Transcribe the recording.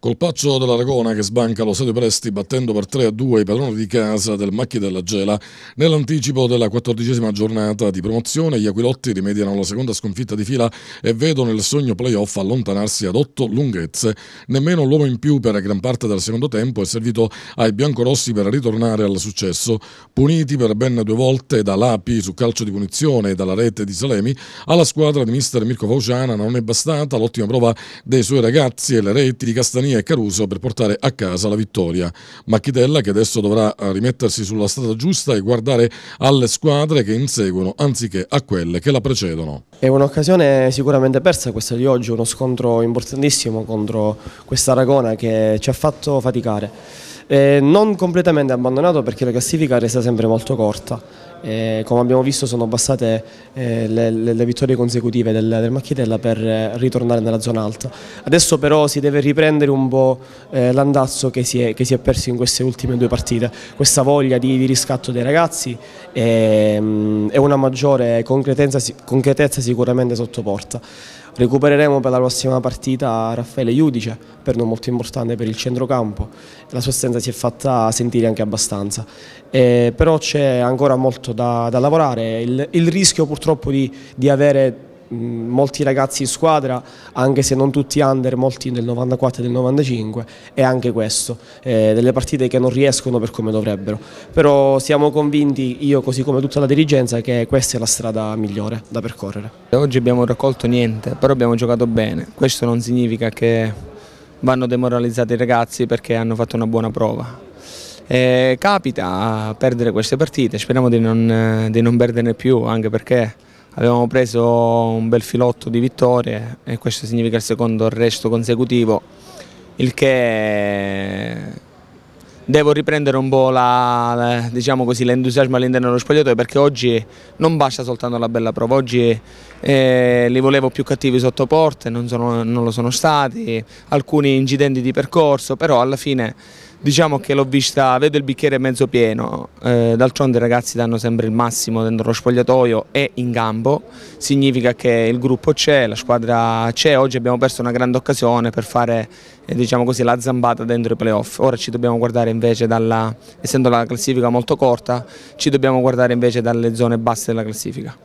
Colpaccio dell'Aragona che sbanca lo Stadio Presti battendo per 3 a 2 i padroni di casa del Macchi della Gela. Nell'anticipo della quattordicesima giornata di promozione gli Aquilotti rimediano la seconda sconfitta di fila e vedono il sogno playoff allontanarsi ad otto lunghezze. Nemmeno l'uomo in più per gran parte del secondo tempo è servito ai biancorossi per ritornare al successo. Puniti per ben due volte da Lapi su calcio di punizione e dalla rete di Salemi, alla squadra di mister Mirko Fauciana non è bastata l'ottima prova dei suoi ragazzi e le reti di Castanini Zacconia e Caruso per portare a casa la vittoria. Machitella che adesso dovrà eh, rimettersi sulla strada giusta e guardare alle squadre che inseguono anziché a quelle che la precedono. È un'occasione sicuramente persa questa di oggi, uno scontro importantissimo contro questa Aragona che ci ha fatto faticare. Eh, non completamente abbandonato perché la classifica resta sempre molto corta eh, come abbiamo visto sono bastate eh, le, le, vittorie consecutive del, del Macchitella per eh, ritornare nella zona alta. Adesso però si deve riprendere un po' eh, l'andazzo che si, è, che si, è, perso in queste ultime due partite, questa voglia di, di riscatto dei ragazzi e, ehm, mh, e una maggiore concretezza, concretezza sicuramente porta. Recupereremo per la prossima partita Raffaele Iudice, per noi molto importante per il centrocampo, la sua assenza si è fatta sentire anche abbastanza, eh, però c'è ancora molto molto da, da lavorare, il, il, rischio purtroppo di, di avere molti ragazzi in squadra, anche se non tutti under, molti del 94 e del 95, è anche questo, eh, delle partite che non riescono per come dovrebbero, però siamo convinti, io così come tutta la dirigenza, che questa è la strada migliore da percorrere. Oggi abbiamo raccolto niente, però abbiamo giocato bene, questo non significa che vanno demoralizzati i ragazzi perché hanno fatto una buona prova, e eh, capita perdere queste partite, speriamo di non, eh, di non perderne più anche perché abbiamo preso un bel filotto di vittorie e questo significa il secondo arresto consecutivo, il che eh, devo riprendere un po' diciamo l'entusiasmo diciamo all'interno dello spogliatoio perché oggi non basta soltanto la bella prova, oggi eh, li volevo più cattivi sotto porte, non, sono, non lo sono stati, alcuni incidenti di percorso, però alla fine diciamo che l'ho vista, vedo il bicchiere mezzo pieno, eh, d'altronde i ragazzi danno sempre il massimo dentro lo spogliatoio e in gambo, significa che il gruppo c'è, la squadra c'è, oggi abbiamo perso una grande occasione per fare eh, diciamo così, la zambata dentro i playoff, ora ci dobbiamo guardare invece dalla, essendo la classifica molto corta, ci dobbiamo guardare invece dalle zone basse della classifica.